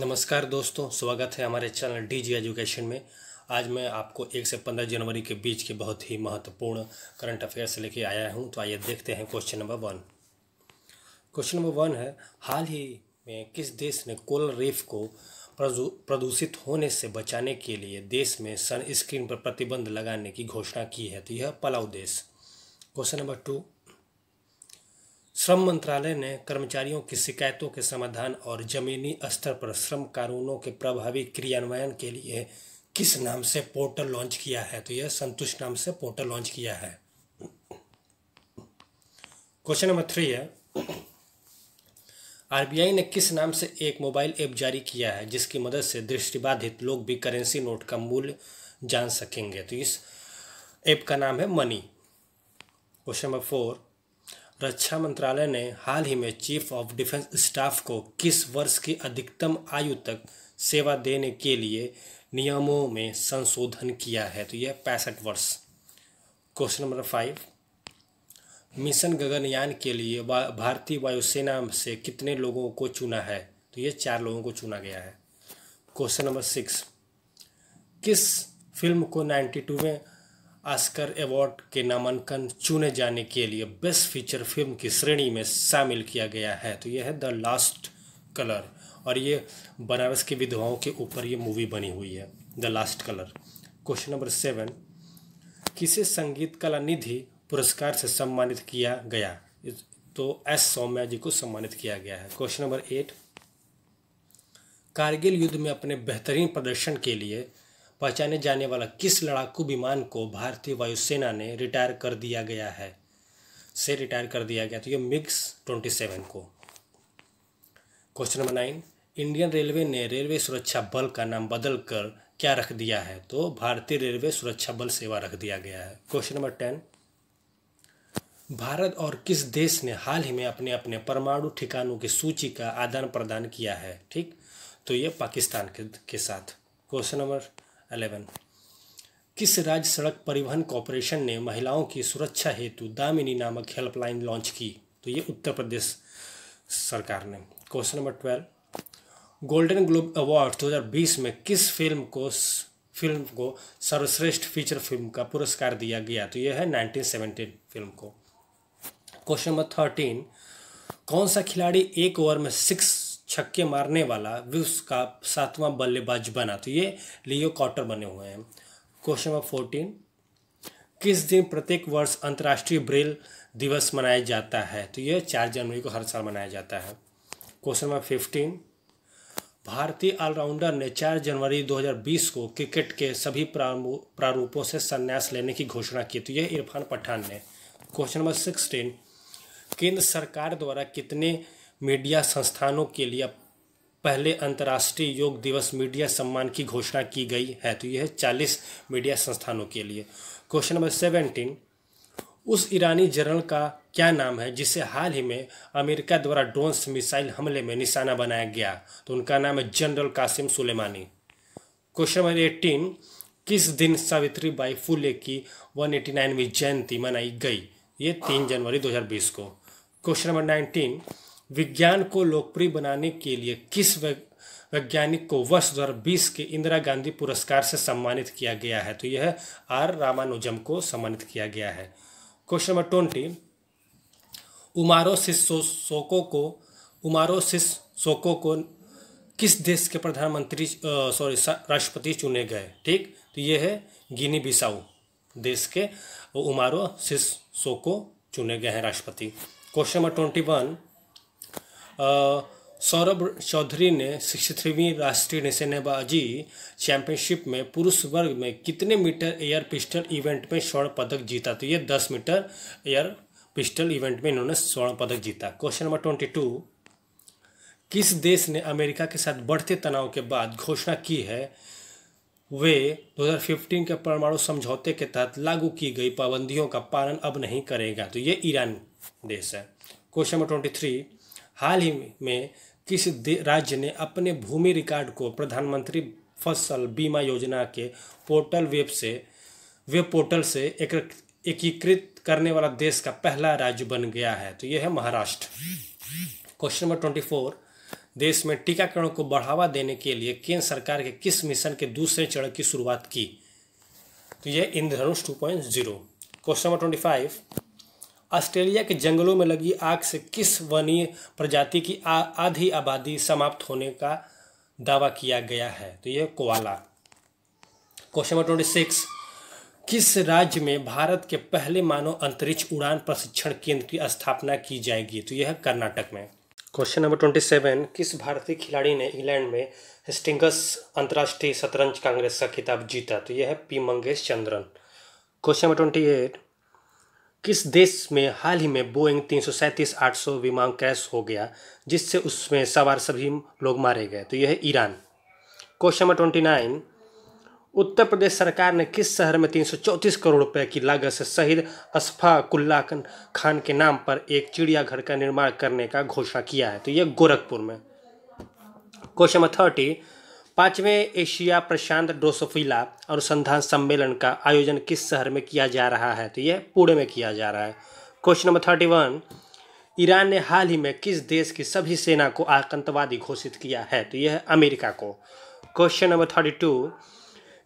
नमस्कार दोस्तों स्वागत है हमारे चैनल डी जी एजुकेशन में आज मैं आपको एक से पंद्रह जनवरी के बीच के बहुत ही महत्वपूर्ण करंट अफेयर्स लेके आया हूं तो आइए देखते हैं question number one question number one है हाल ही में किस देश ने कोरल रीफ को प्रदूषित होने से बचाने के लिए देश में सनस्क्रीन पर प्रतिबंध लगाने की घोषणा की है तो यह पलाऊ देश क्वेश्चन नंबर टू श्रम मंत्रालय ने कर्मचारियों की शिकायतों के समाधान और जमीनी स्तर पर श्रम कानूनों के प्रभावी क्रियान्वयन के लिए किस नाम से पोर्टल लॉन्च किया है तो यह संतुष्ट नाम से पोर्टल लॉन्च किया है क्वेश्चन नंबर थ्री है आरबीआई ने किस नाम से एक मोबाइल ऐप जारी किया है जिसकी मदद से दृष्टिबाधित लोग भी करेंसी नोट का मूल्य जान सकेंगे तो इस ऐप का नाम है मनी क्वेश्चन नंबर फोर रक्षा मंत्रालय ने हाल ही में चीफ ऑफ डिफेंस स्टाफ को किस वर्ष की अधिकतम आयु तक सेवा देने के लिए नियमों में संशोधन किया है तो यह पैंसठ वर्ष question number five mission Gaganyaan के लिए भारतीय वायुसेना से कितने लोगों को चुना है तो ये चार लोगों को चुना गया है क्वेश्चन नंबर सिक्स किस फिल्म को नाइन्टी टूवें आस्कर अवार्ड के नामांकन चुने जाने के लिए बेस्ट फीचर फिल्म की श्रेणी में शामिल किया गया है तो यह है द लास्ट कलर और ये बनारस की विधवाओं के ऊपर ये मूवी बनी हुई है the last colour question number seven किसे संगीत कला निधि पुरस्कार से सम्मानित किया गया तो एस सौम्या जी को सम्मानित किया गया है क्वेश्चन नंबर एट कारगिल युद्ध में अपने बेहतरीन प्रदर्शन के लिए पहचाने जाने वाला किस लड़ाकू विमान को भारतीय वायुसेना ने रिटायर कर दिया गया है से रिटायर कर दिया गया तो ये मिक्स ट्वेंटी सेवन को question number nine Indian railway ने रेलवे सुरक्षा बल का नाम बदल कर क्या रख दिया है तो भारतीय रेलवे सुरक्षा बल सेवा रख दिया गया है क्वेश्चन नंबर टेन भारत और किस देश ने हाल ही में अपने अपने परमाणु ठिकानों की सूची का आदान प्रदान किया है ठीक तो ये पाकिस्तान के, के साथ क्वेश्चन नंबर अलेवन किस राज्य सड़क परिवहन कॉरपोरेशन ने महिलाओं की सुरक्षा हेतु दामिनी नामक हेल्पलाइन लॉन्च की तो ये उत्तर प्रदेश सरकार ने question number twelve golden globe award 2020 में किस फिल्म को फिल्म को सर्वश्रेष्ठ फीचर फिल्म का पुरस्कार दिया गया तो यह है 1917 फिल्म को क्वेश्चन नंबर थर्टीन कौन सा खिलाड़ी एक ओवर में सिक्स छक्के मारने वाला विश्व का सातवां बल्लेबाज बना तो ये लियो कॉटर बने हुए हैं क्वेश्चन नंबर फोर्टीन किस दिन प्रत्येक वर्ष अंतर्राष्ट्रीय ब्रेल दिवस मनाया जाता है तो यह चार जनवरी को हर साल मनाया जाता है क्वेश्चन नंबर फिफ्टीन भारतीय ऑलराउंडर ने चार जनवरी 2020 को क्रिकेट के सभी प्रारूपों से संन्यास लेने की घोषणा की तो यह इरफान पठान ने क्वेश्चन नंबर सिक्सटीन केंद्र सरकार द्वारा कितने मीडिया संस्थानों के लिए पहले अंतर्राष्ट्रीय योग दिवस मीडिया सम्मान की घोषणा की गई है तो यह है चालीस मीडिया संस्थानों के लिए क्वेश्चन नंबर सेवेंटीन उस ईरानी जनरल का क्या नाम है जिसे हाल ही में अमेरिका द्वारा ड्रोन से मिसाइल हमले में निशाना बनाया गया तो उनका नाम है general Qasem Soleimani question number eighteen किस दिन सावित्री बाई फूले की 189वीं जयंती मनाई गई ये तीन जनवरी दो को क्वेश्चन नंबर नाइनटीन विज्ञान को लोकप्रिय बनाने के लिए किस वैज्ञानिक को वर्ष 2020 के इंदिरा गांधी पुरस्कार से सम्मानित किया गया है तो यह आर रामानुजम को सम्मानित किया गया है question number twenty Umaro Sissoco को उमारो सिसोको को किस देश के प्रधानमंत्री सॉरी राष्ट्रपति चुने गए ठीक तो यह है गिनी बिसाऊ देश के उमारो सिसोको चुने गए हैं राष्ट्रपति question number twenty one Saurabh Chaudhary ने सिक्सटी राष्ट्रीय निशानेबाजी चैंपियनशिप में पुरुष वर्ग में कितने मीटर एयर पिस्टल इवेंट में स्वर्ण पदक जीता तो ये दस मीटर एयर पिस्टल इवेंट में इन्होंने स्वर्ण पदक जीता क्वेश्चन नंबर ट्वेंटी टू किस देश ने अमेरिका के साथ बढ़ते तनाव के बाद घोषणा की है वे 2015 के परमाणु समझौते के तहत लागू की गई पाबंदियों का पालन अब नहीं करेगा तो ये ईरान देश है क्वेश्चन नंबर ट्वेंटी थ्री हाल ही में किस राज्य ने अपने भूमि रिकॉर्ड को प्रधानमंत्री फसल बीमा योजना के पोर्टल वेब से वेब पोर्टल से एकीकृत करने वाला देश का पहला राज्य बन गया है तो यह है Maharashtra question number twenty four देश में टीकाकरण को बढ़ावा देने के लिए केंद्र सरकार के किस मिशन के दूसरे चरण की शुरुआत की तो यह Indradhanush two point zero question number twenty five Australia के जंगलों में लगी आग से किस वनीय प्रजाति की आधी आबादी समाप्त होने का दावा किया गया है तो यह koala question number twenty six किस राज्य में भारत के पहले मानव अंतरिक्ष उड़ान प्रशिक्षण केंद्र की स्थापना की जाएगी तो यह कर्नाटक में क्वेश्चन नंबर ट्वेंटी सेवन किस भारतीय खिलाड़ी ने इंग्लैंड में हेस्टिंगस अंतर्राष्ट्रीय शतरंज कांग्रेस का खिताब जीता तो यह है P Mangesh Chandran question number twenty eight किस देश में हाल ही में बोइंग आठ सौ विमान क्रैश हो गया जिससे उसमें सवार सभी लोग मारे गए तो यह है Iran question number twenty nine Uttar Pradesh सरकार ने किस शहर में चौंतीस करोड़ रुपए की लागत से शहीद असफाकुल्ला खान के नाम पर एक चिड़ियाघर का निर्माण करने का घोषणा किया है तो यह गोरखपुर में क्वेश्चन नंबर थर्टी पाँचवें एशिया प्रशांत ड्रोसोफिला अनुसंधान सम्मेलन का आयोजन किस शहर में किया जा रहा है तो यह पुणे में किया जा रहा है question number thirty one Iran ने हाल ही में किस देश की सभी सेना को आतंकवादी घोषित किया है तो यह अमेरिका को क्वेश्चन नंबर थर्टी टू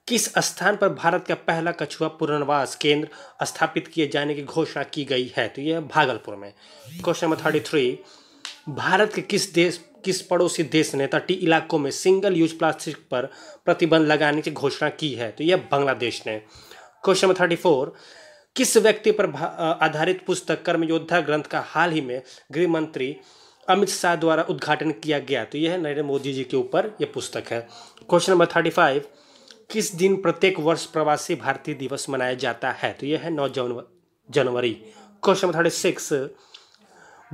किस स्थान पर भारत का पहला कछुआ पुनर्वास केंद्र स्थापित किए जाने की घोषणा की गई है तो यह भागलपुर में question number thirty three Bharat के किस देश किस पड़ोसी देश ने तटीय इलाकों में सिंगल यूज प्लास्टिक पर प्रतिबंध लगाने की घोषणा की है तो यह बांग्लादेश ने क्वेश्चन नंबर थर्टी फोर किस व्यक्ति पर आधारित पुस्तक कर्म योद्धा ग्रंथ का हाल ही में गृह मंत्री अमित शाह द्वारा उद्घाटन किया गया तो यह नरेंद्र मोदी जी के ऊपर यह पुस्तक है क्वेश्चन नंबर थर्टी फाइव किस दिन प्रत्येक वर्ष प्रवासी भारतीय दिवस मनाया जाता है तो यह है नौ जनवरी क्वेश्चन नंबर थर्टी सिक्स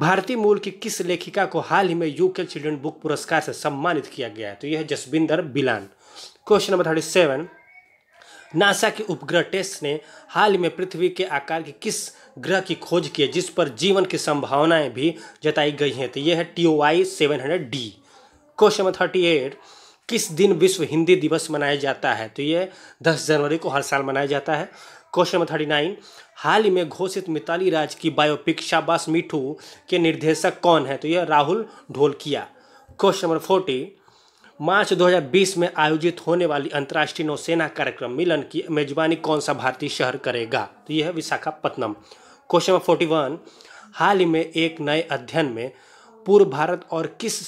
भारतीय मूल की किस लेखिका को हाल ही में यू चिल्ड्रन बुक पुरस्कार से सम्मानित किया गया है तो यह है Jasvinder Bilan question number thirty seven NASA के उपग्रह टेस्ट ने हाल ही में पृथ्वी के आकार की किस ग्रह की खोज की है जिस पर जीवन की संभावनाएं भी जताई गई हैं तो यह है T O I seven hundred D question number thirty eight किस दिन विश्व हिंदी दिवस मनाया जाता है तो यह दस जनवरी को हर साल मनाया जाता है क्वेश्चन नंबर थर्टी नाइन हाल ही में घोषित मिताली राज की बायोपिक शाबाश मिठू के निर्देशक कौन है तो यह Rahul Dholakia question number forty March 2020 में आयोजित होने वाली अंतर्राष्ट्रीय नौसेना कार्यक्रम मिलन की मेजबानी कौन सा भारतीय शहर करेगा तो यह है Visakhapatnam question number forty one हाल ही में एक नए अध्ययन में पूर्व भारत और किस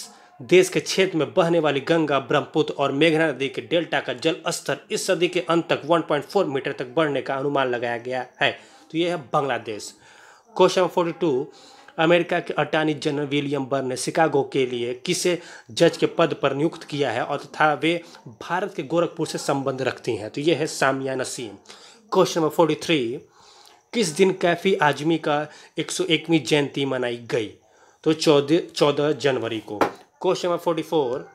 देश के क्षेत्र में बहने वाली गंगा ब्रह्मपुत्र और मेघना नदी के डेल्टा का जल स्तर इस सदी के अंत तक 1.4 मीटर तक बढ़ने का अनुमान लगाया गया है तो ये है Bangladesh question number forty two America के अटॉर्नी जनरल विलियम बर ने शिकागो के लिए किसे जज के पद पर नियुक्त किया है और तथा वे भारत के गोरखपुर से संबंध रखती हैं तो ये है Samiya Naseem question number forty three किस दिन कैफी आजमी का एक सौ एकवीं जयंती मनाई गई तो चौदह चौदह जनवरी को question number forty four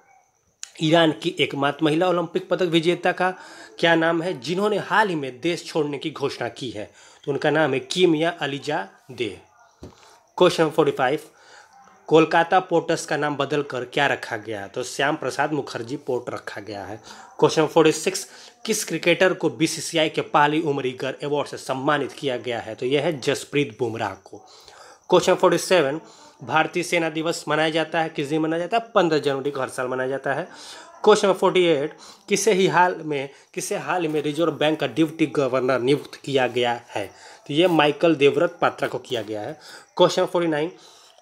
Iran की एकमात्र महिला ओलंपिक पदक विजेता का क्या नाम है जिन्होंने हाल ही में देश छोड़ने की घोषणा की है तो उनका नाम है Kimia Alizadeh question forty five Kolkata ports का नाम बदल कर क्या रखा गया है तो श्याम प्रसाद मुखर्जी पोर्ट रखा गया है क्वेश्चन फोर्टी सिक्स किस क्रिकेटर को बीसीसीआई के पहली गर अवार्ड से सम्मानित किया गया है तो यह है जसप्रीत बुमराह को क्वेश्चन फोर्टी सेवन भारतीय सेना दिवस मनाया जाता है किस दिन मनाया जाता है पंद्रह जनवरी को हर साल मनाया जाता है क्वेश्चन नंबर फोर्टी एट किसे ही हाल में किसे हाल में रिजर्व बैंक का डिप्टी गवर्नर नियुक्त किया गया है तो ये माइकल देवव्रत पात्रा को किया गया है क्वेश्चन फोर्टी नाइन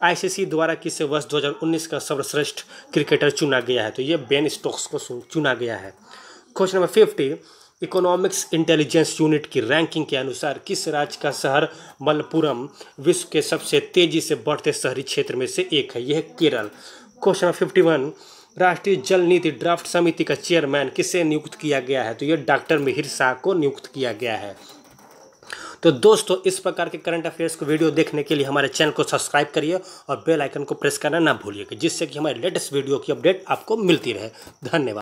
आईसीसी द्वारा किसे वर्ष 2019 का सर्वश्रेष्ठ क्रिकेटर चुना गया है तो ये बेन स्टोक्स को चुना गया है question number fifty economics intelligence unit की रैंकिंग के अनुसार किस राज्य का शहर मलपुरम विश्व के सबसे तेजी से बढ़ते शहरी क्षेत्र में से एक है यह Kerala question number fifty one राष्ट्रीय जल नीति ड्राफ्ट समिति का चेयरमैन किसे नियुक्त किया गया है तो ये डॉक्टर मिहिर शाह को नियुक्त किया गया है तो दोस्तों इस प्रकार के करंट अफेयर्स को वीडियो देखने के लिए हमारे चैनल को सब्सक्राइब करिए और बेल आइकन को प्रेस करना ना भूलिए जिससे कि हमारे लेटेस्ट वीडियो की अपडेट आपको मिलती रहे धन्यवाद